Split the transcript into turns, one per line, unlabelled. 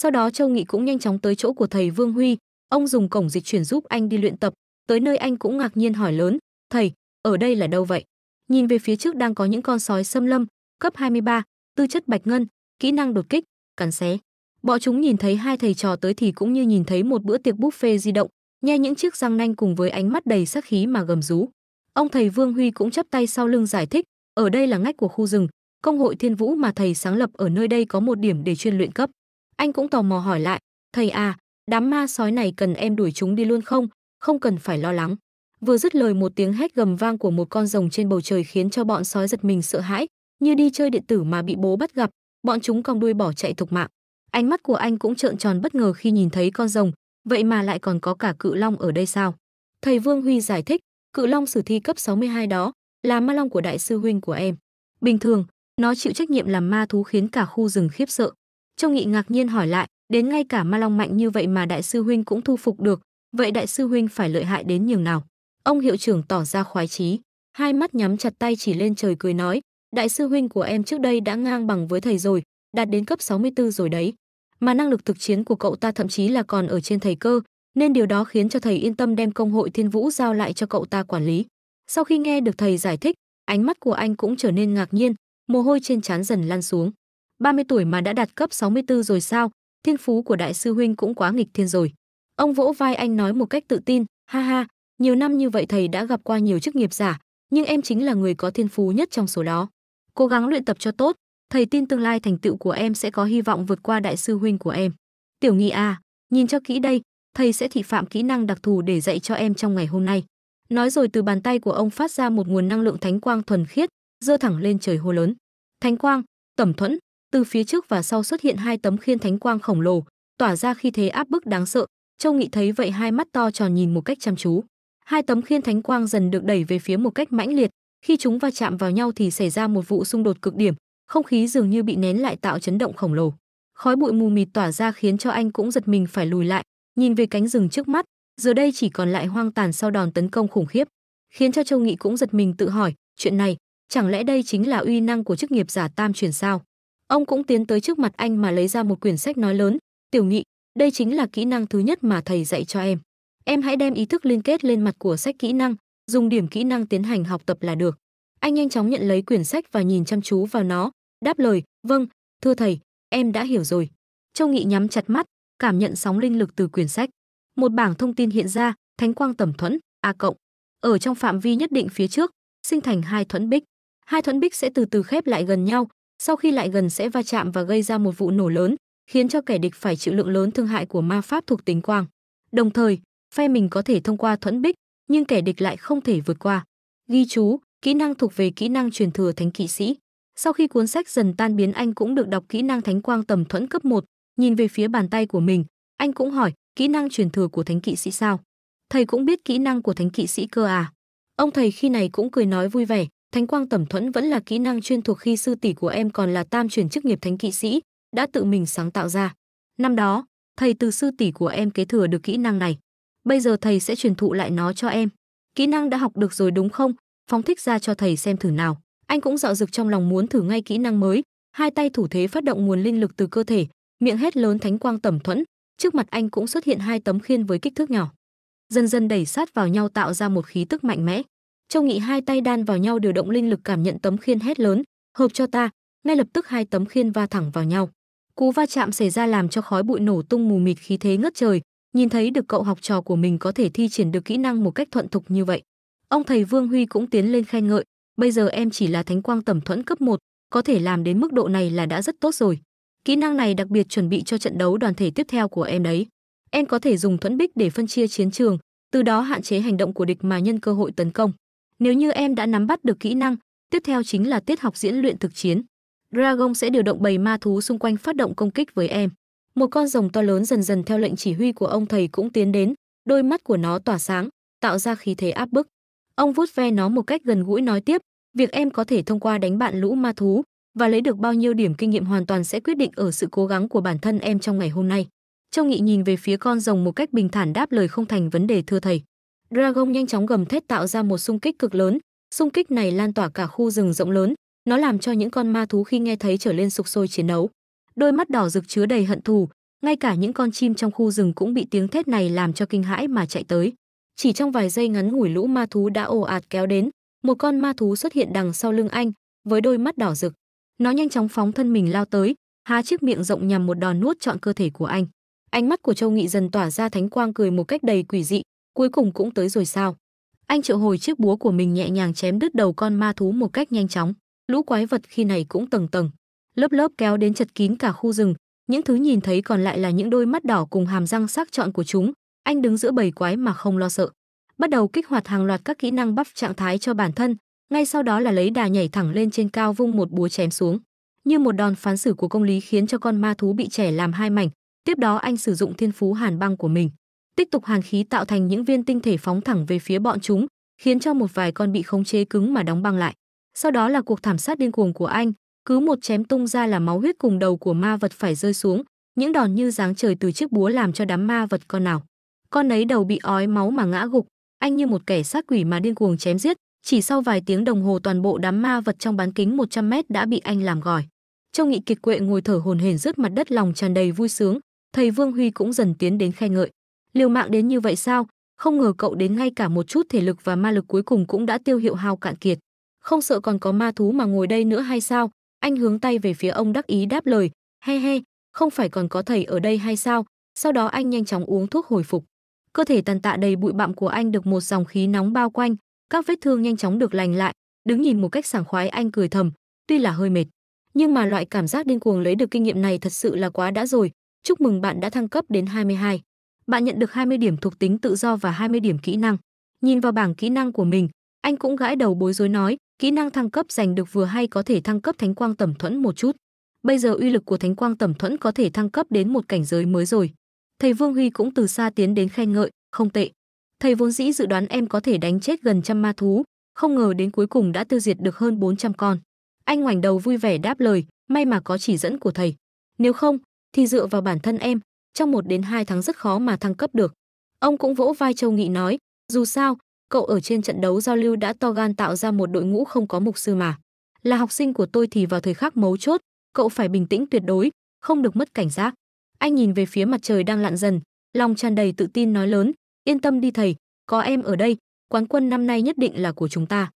Sau đó Châu Nghị cũng nhanh chóng tới chỗ của thầy Vương Huy, ông dùng cổng dịch chuyển giúp anh đi luyện tập, tới nơi anh cũng ngạc nhiên hỏi lớn, "Thầy, ở đây là đâu vậy?" Nhìn về phía trước đang có những con sói xâm lâm, cấp 23, tư chất bạch ngân, kỹ năng đột kích, cắn xé. Bọn chúng nhìn thấy hai thầy trò tới thì cũng như nhìn thấy một bữa tiệc buffet di động, nhe những chiếc răng nanh cùng với ánh mắt đầy sắc khí mà gầm rú. Ông thầy Vương Huy cũng chắp tay sau lưng giải thích, ở đây là ngách của khu rừng, công hội Thiên Vũ mà thầy sáng lập ở nơi đây có một điểm để chuyên luyện cấp anh cũng tò mò hỏi lại, thầy à, đám ma sói này cần em đuổi chúng đi luôn không? Không cần phải lo lắng. Vừa dứt lời một tiếng hét gầm vang của một con rồng trên bầu trời khiến cho bọn sói giật mình sợ hãi, như đi chơi điện tử mà bị bố bắt gặp, bọn chúng cong đuôi bỏ chạy thục mạng. Ánh mắt của anh cũng trợn tròn bất ngờ khi nhìn thấy con rồng, vậy mà lại còn có cả cự long ở đây sao? Thầy Vương Huy giải thích, cự long sử thi cấp 62 đó là ma long của đại sư huynh của em. Bình thường, nó chịu trách nhiệm làm ma thú khiến cả khu rừng khiếp sợ. Trông Nghị ngạc nhiên hỏi lại, đến ngay cả ma long mạnh như vậy mà đại sư huynh cũng thu phục được, vậy đại sư huynh phải lợi hại đến nhường nào? Ông hiệu trưởng tỏ ra khoái chí, hai mắt nhắm chặt tay chỉ lên trời cười nói, đại sư huynh của em trước đây đã ngang bằng với thầy rồi, đạt đến cấp 64 rồi đấy. Mà năng lực thực chiến của cậu ta thậm chí là còn ở trên thầy cơ, nên điều đó khiến cho thầy yên tâm đem công hội Thiên Vũ giao lại cho cậu ta quản lý. Sau khi nghe được thầy giải thích, ánh mắt của anh cũng trở nên ngạc nhiên, mồ hôi trên trán dần lan xuống. 30 tuổi mà đã đạt cấp 64 rồi sao, thiên phú của đại sư huynh cũng quá nghịch thiên rồi. Ông vỗ vai anh nói một cách tự tin, ha ha, nhiều năm như vậy thầy đã gặp qua nhiều chức nghiệp giả, nhưng em chính là người có thiên phú nhất trong số đó. Cố gắng luyện tập cho tốt, thầy tin tương lai thành tựu của em sẽ có hy vọng vượt qua đại sư huynh của em. Tiểu Nghi à, nhìn cho kỹ đây, thầy sẽ thị phạm kỹ năng đặc thù để dạy cho em trong ngày hôm nay. Nói rồi từ bàn tay của ông phát ra một nguồn năng lượng thánh quang thuần khiết, dơ thẳng lên trời hô lớn. Thánh quang, tẩm thuẫn, từ phía trước và sau xuất hiện hai tấm khiên thánh quang khổng lồ, tỏa ra khi thế áp bức đáng sợ, Châu Nghị thấy vậy hai mắt to tròn nhìn một cách chăm chú. Hai tấm khiên thánh quang dần được đẩy về phía một cách mãnh liệt, khi chúng va chạm vào nhau thì xảy ra một vụ xung đột cực điểm, không khí dường như bị nén lại tạo chấn động khổng lồ. Khói bụi mù mịt tỏa ra khiến cho anh cũng giật mình phải lùi lại, nhìn về cánh rừng trước mắt, giờ đây chỉ còn lại hoang tàn sau đòn tấn công khủng khiếp, khiến cho Châu Nghị cũng giật mình tự hỏi, chuyện này, chẳng lẽ đây chính là uy năng của chức nghiệp giả tam truyền sao? Ông cũng tiến tới trước mặt anh mà lấy ra một quyển sách nói lớn, "Tiểu Nghị, đây chính là kỹ năng thứ nhất mà thầy dạy cho em. Em hãy đem ý thức liên kết lên mặt của sách kỹ năng, dùng điểm kỹ năng tiến hành học tập là được." Anh nhanh chóng nhận lấy quyển sách và nhìn chăm chú vào nó, đáp lời, "Vâng, thưa thầy, em đã hiểu rồi." Châu Nghị nhắm chặt mắt, cảm nhận sóng linh lực từ quyển sách. Một bảng thông tin hiện ra, Thánh quang tẩm thuẫn A cộng. Ở trong phạm vi nhất định phía trước, sinh thành hai thuẫn bích. Hai thuẫn bích sẽ từ từ khép lại gần nhau, sau khi lại gần sẽ va chạm và gây ra một vụ nổ lớn, khiến cho kẻ địch phải chịu lượng lớn thương hại của ma pháp thuộc tính quang. Đồng thời, phe mình có thể thông qua thuẫn bích, nhưng kẻ địch lại không thể vượt qua. Ghi chú, kỹ năng thuộc về kỹ năng truyền thừa thánh kỵ sĩ. Sau khi cuốn sách dần tan biến anh cũng được đọc kỹ năng thánh quang tầm thuẫn cấp 1, nhìn về phía bàn tay của mình, anh cũng hỏi, kỹ năng truyền thừa của thánh kỵ sĩ sao? Thầy cũng biết kỹ năng của thánh kỵ sĩ cơ à? Ông thầy khi này cũng cười nói vui vẻ, Thánh quang tẩm thuẫn vẫn là kỹ năng chuyên thuộc khi sư tỷ của em còn là tam truyền chức nghiệp thánh kỵ sĩ, đã tự mình sáng tạo ra. Năm đó, thầy từ sư tỷ của em kế thừa được kỹ năng này. Bây giờ thầy sẽ truyền thụ lại nó cho em. Kỹ năng đã học được rồi đúng không? Phóng thích ra cho thầy xem thử nào. Anh cũng dạo dực trong lòng muốn thử ngay kỹ năng mới, hai tay thủ thế phát động nguồn linh lực từ cơ thể, miệng hét lớn thánh quang tẩm thuẫn, trước mặt anh cũng xuất hiện hai tấm khiên với kích thước nhỏ. Dần dần đẩy sát vào nhau tạo ra một khí tức mạnh mẽ. Châu Nghị hai tay đan vào nhau điều động linh lực cảm nhận tấm khiên hét lớn, "Hợp cho ta!" Ngay lập tức hai tấm khiên va thẳng vào nhau. Cú va chạm xảy ra làm cho khói bụi nổ tung mù mịt khí thế ngất trời, nhìn thấy được cậu học trò của mình có thể thi triển được kỹ năng một cách thuận thục như vậy. Ông thầy Vương Huy cũng tiến lên khen ngợi, "Bây giờ em chỉ là thánh quang tầm thuẫn cấp 1, có thể làm đến mức độ này là đã rất tốt rồi. Kỹ năng này đặc biệt chuẩn bị cho trận đấu đoàn thể tiếp theo của em đấy. Em có thể dùng thuẫn bích để phân chia chiến trường, từ đó hạn chế hành động của địch mà nhân cơ hội tấn công." Nếu như em đã nắm bắt được kỹ năng, tiếp theo chính là tiết học diễn luyện thực chiến. Dragon sẽ điều động bầy ma thú xung quanh phát động công kích với em. Một con rồng to lớn dần dần theo lệnh chỉ huy của ông thầy cũng tiến đến, đôi mắt của nó tỏa sáng, tạo ra khí thế áp bức. Ông vuốt ve nó một cách gần gũi nói tiếp, việc em có thể thông qua đánh bạn lũ ma thú và lấy được bao nhiêu điểm kinh nghiệm hoàn toàn sẽ quyết định ở sự cố gắng của bản thân em trong ngày hôm nay. Châu Nghị nhìn về phía con rồng một cách bình thản đáp lời không thành vấn đề thưa thầy. Dragon nhanh chóng gầm thét tạo ra một xung kích cực lớn, xung kích này lan tỏa cả khu rừng rộng lớn, nó làm cho những con ma thú khi nghe thấy trở lên sục sôi chiến đấu. Đôi mắt đỏ rực chứa đầy hận thù, ngay cả những con chim trong khu rừng cũng bị tiếng thét này làm cho kinh hãi mà chạy tới. Chỉ trong vài giây ngắn ngủi lũ ma thú đã ồ ạt kéo đến, một con ma thú xuất hiện đằng sau lưng anh, với đôi mắt đỏ rực. Nó nhanh chóng phóng thân mình lao tới, há chiếc miệng rộng nhằm một đòn nuốt trọn cơ thể của anh. Ánh mắt của Châu Nghị dần tỏa ra thánh quang cười một cách đầy quỷ dị, cuối cùng cũng tới rồi sao anh triệu hồi chiếc búa của mình nhẹ nhàng chém đứt đầu con ma thú một cách nhanh chóng lũ quái vật khi này cũng tầng tầng lớp lớp kéo đến chật kín cả khu rừng những thứ nhìn thấy còn lại là những đôi mắt đỏ cùng hàm răng sắc trọn của chúng anh đứng giữa bầy quái mà không lo sợ bắt đầu kích hoạt hàng loạt các kỹ năng bắp trạng thái cho bản thân ngay sau đó là lấy đà nhảy thẳng lên trên cao vung một búa chém xuống như một đòn phán xử của công lý khiến cho con ma thú bị trẻ làm hai mảnh tiếp đó anh sử dụng thiên phú hàn băng của mình tích tục hàn khí tạo thành những viên tinh thể phóng thẳng về phía bọn chúng, khiến cho một vài con bị khống chế cứng mà đóng băng lại. Sau đó là cuộc thảm sát điên cuồng của anh, cứ một chém tung ra là máu huyết cùng đầu của ma vật phải rơi xuống, những đòn như giáng trời từ chiếc búa làm cho đám ma vật con nào. Con ấy đầu bị ói máu mà ngã gục, anh như một kẻ sát quỷ mà điên cuồng chém giết, chỉ sau vài tiếng đồng hồ toàn bộ đám ma vật trong bán kính 100 mét đã bị anh làm gòi. Châu nghị kiệt quệ ngồi thở hồn hển rớt mặt đất lòng tràn đầy vui sướng, thầy Vương Huy cũng dần tiến đến khen ngợi liều mạng đến như vậy sao không ngờ cậu đến ngay cả một chút thể lực và ma lực cuối cùng cũng đã tiêu hiệu hao cạn kiệt không sợ còn có ma thú mà ngồi đây nữa hay sao anh hướng tay về phía ông đắc ý đáp lời he he không phải còn có thầy ở đây hay sao sau đó anh nhanh chóng uống thuốc hồi phục cơ thể tàn tạ đầy bụi bặm của anh được một dòng khí nóng bao quanh các vết thương nhanh chóng được lành lại đứng nhìn một cách sảng khoái anh cười thầm tuy là hơi mệt nhưng mà loại cảm giác điên cuồng lấy được kinh nghiệm này thật sự là quá đã rồi chúc mừng bạn đã thăng cấp đến 22 bạn nhận được 20 điểm thuộc tính tự do và 20 điểm kỹ năng. Nhìn vào bảng kỹ năng của mình, anh cũng gãi đầu bối rối nói, kỹ năng thăng cấp giành được vừa hay có thể thăng cấp thánh quang tẩm thuẫn một chút. Bây giờ uy lực của thánh quang tẩm thuẫn có thể thăng cấp đến một cảnh giới mới rồi. Thầy Vương Huy cũng từ xa tiến đến khen ngợi, không tệ. Thầy vốn dĩ dự đoán em có thể đánh chết gần trăm ma thú, không ngờ đến cuối cùng đã tiêu diệt được hơn 400 con. Anh ngoảnh đầu vui vẻ đáp lời, may mà có chỉ dẫn của thầy. Nếu không, thì dựa vào bản thân em, trong 1 đến 2 tháng rất khó mà thăng cấp được. Ông cũng vỗ vai Châu Nghị nói, dù sao, cậu ở trên trận đấu giao lưu đã to gan tạo ra một đội ngũ không có mục sư mà. Là học sinh của tôi thì vào thời khắc mấu chốt, cậu phải bình tĩnh tuyệt đối, không được mất cảnh giác. Anh nhìn về phía mặt trời đang lặn dần, lòng tràn đầy tự tin nói lớn, yên tâm đi thầy, có em ở đây, quán quân năm nay nhất định là của chúng ta.